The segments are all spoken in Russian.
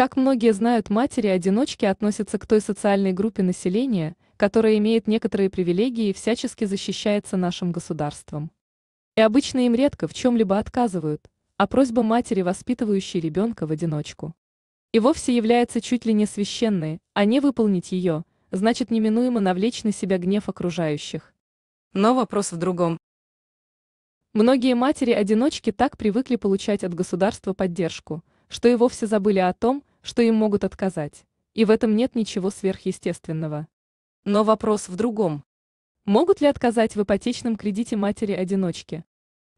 Как многие знают, матери-одиночки относятся к той социальной группе населения, которая имеет некоторые привилегии и всячески защищается нашим государством. И обычно им редко в чем-либо отказывают, а просьба матери, воспитывающей ребенка в одиночку. И вовсе является чуть ли не священной, а не выполнить ее, значит неминуемо навлечь на себя гнев окружающих. Но вопрос в другом. Многие матери-одиночки так привыкли получать от государства поддержку, что и вовсе забыли о том, что им могут отказать, и в этом нет ничего сверхъестественного. Но вопрос в другом. Могут ли отказать в ипотечном кредите матери-одиночки?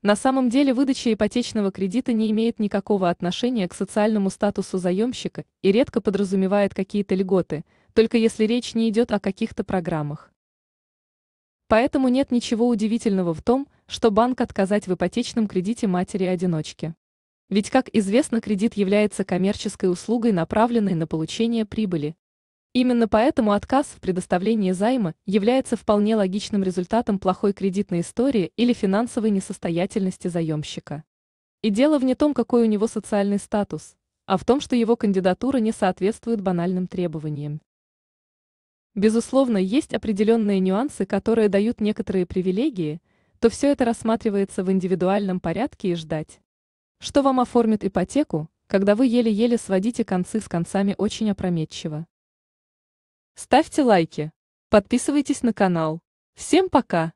На самом деле выдача ипотечного кредита не имеет никакого отношения к социальному статусу заемщика и редко подразумевает какие-то льготы, только если речь не идет о каких-то программах. Поэтому нет ничего удивительного в том, что банк отказать в ипотечном кредите матери-одиночке. Ведь, как известно, кредит является коммерческой услугой, направленной на получение прибыли. Именно поэтому отказ в предоставлении займа является вполне логичным результатом плохой кредитной истории или финансовой несостоятельности заемщика. И дело в не том, какой у него социальный статус, а в том, что его кандидатура не соответствует банальным требованиям. Безусловно, есть определенные нюансы, которые дают некоторые привилегии, то все это рассматривается в индивидуальном порядке и ждать, что вам оформит ипотеку, когда вы еле-еле сводите концы с концами очень опрометчиво. Ставьте лайки, подписывайтесь на канал. Всем пока!